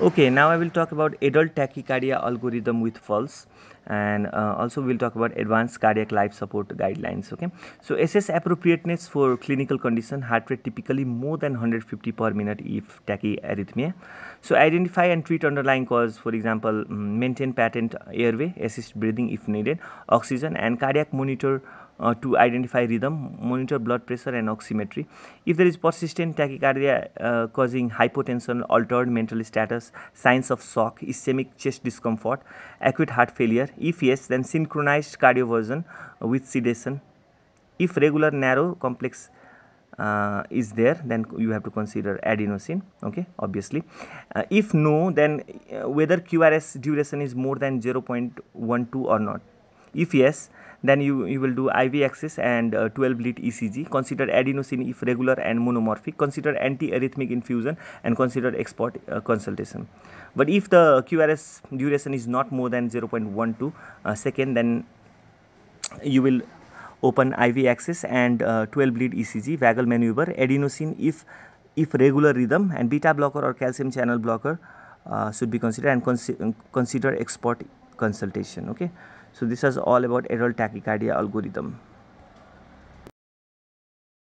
Okay, now I will talk about adult tachycardia algorithm with pulse and uh, also we'll talk about advanced cardiac life support guidelines okay so assess appropriateness for clinical condition heart rate typically more than 150 per minute if tachyarrhythmia so identify and treat underlying cause for example mm, maintain patent airway assist breathing if needed oxygen and cardiac monitor uh, to identify rhythm, monitor blood pressure and oximetry. If there is persistent tachycardia uh, causing hypotension, altered mental status, signs of shock, ischemic chest discomfort, acute heart failure, if yes, then synchronized cardioversion with sedation. If regular narrow complex uh, is there then you have to consider adenosine okay obviously uh, if no then uh, whether qrs duration is more than 0.12 or not if yes, then you, you will do IV access and uh, 12 lead ECG. Consider adenosine if regular and monomorphic. Consider anti-arrhythmic infusion and consider export uh, consultation. But if the QRS duration is not more than 0.12 uh, second, then you will open IV access and uh, 12 lead ECG, vagal maneuver, adenosine if if regular rhythm and beta blocker or calcium channel blocker uh, should be considered and cons consider export consultation. Okay. So this is all about aerial tachycardia algorithm.